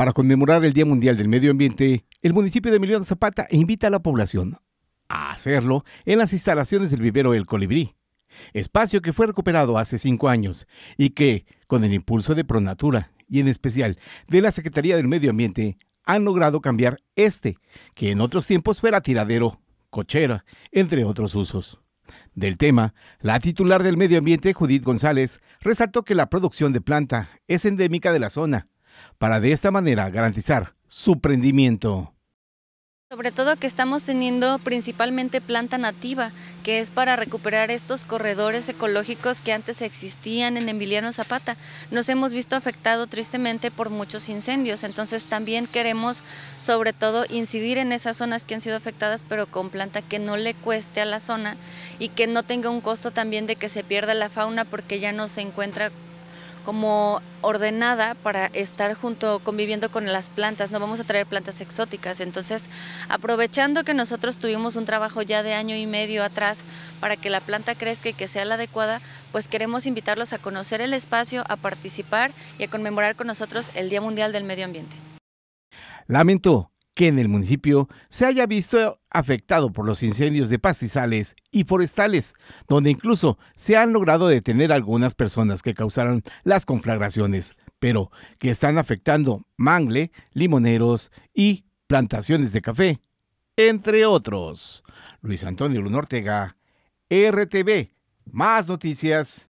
Para conmemorar el Día Mundial del Medio Ambiente, el municipio de Emiliano Zapata invita a la población a hacerlo en las instalaciones del vivero El Colibrí, espacio que fue recuperado hace cinco años y que, con el impulso de Pronatura y en especial de la Secretaría del Medio Ambiente, han logrado cambiar este, que en otros tiempos fuera tiradero, cochera, entre otros usos. Del tema, la titular del medio ambiente, Judith González, resaltó que la producción de planta es endémica de la zona para de esta manera garantizar su prendimiento. Sobre todo que estamos teniendo principalmente planta nativa, que es para recuperar estos corredores ecológicos que antes existían en Emiliano Zapata. Nos hemos visto afectado tristemente por muchos incendios, entonces también queremos sobre todo incidir en esas zonas que han sido afectadas, pero con planta que no le cueste a la zona y que no tenga un costo también de que se pierda la fauna porque ya no se encuentra como ordenada para estar junto conviviendo con las plantas, no vamos a traer plantas exóticas. Entonces, aprovechando que nosotros tuvimos un trabajo ya de año y medio atrás para que la planta crezca y que sea la adecuada, pues queremos invitarlos a conocer el espacio, a participar y a conmemorar con nosotros el Día Mundial del Medio Ambiente. Lamento que en el municipio se haya visto afectado por los incendios de pastizales y forestales, donde incluso se han logrado detener algunas personas que causaron las conflagraciones, pero que están afectando mangle, limoneros y plantaciones de café, entre otros. Luis Antonio Luna Ortega, RTV, más noticias.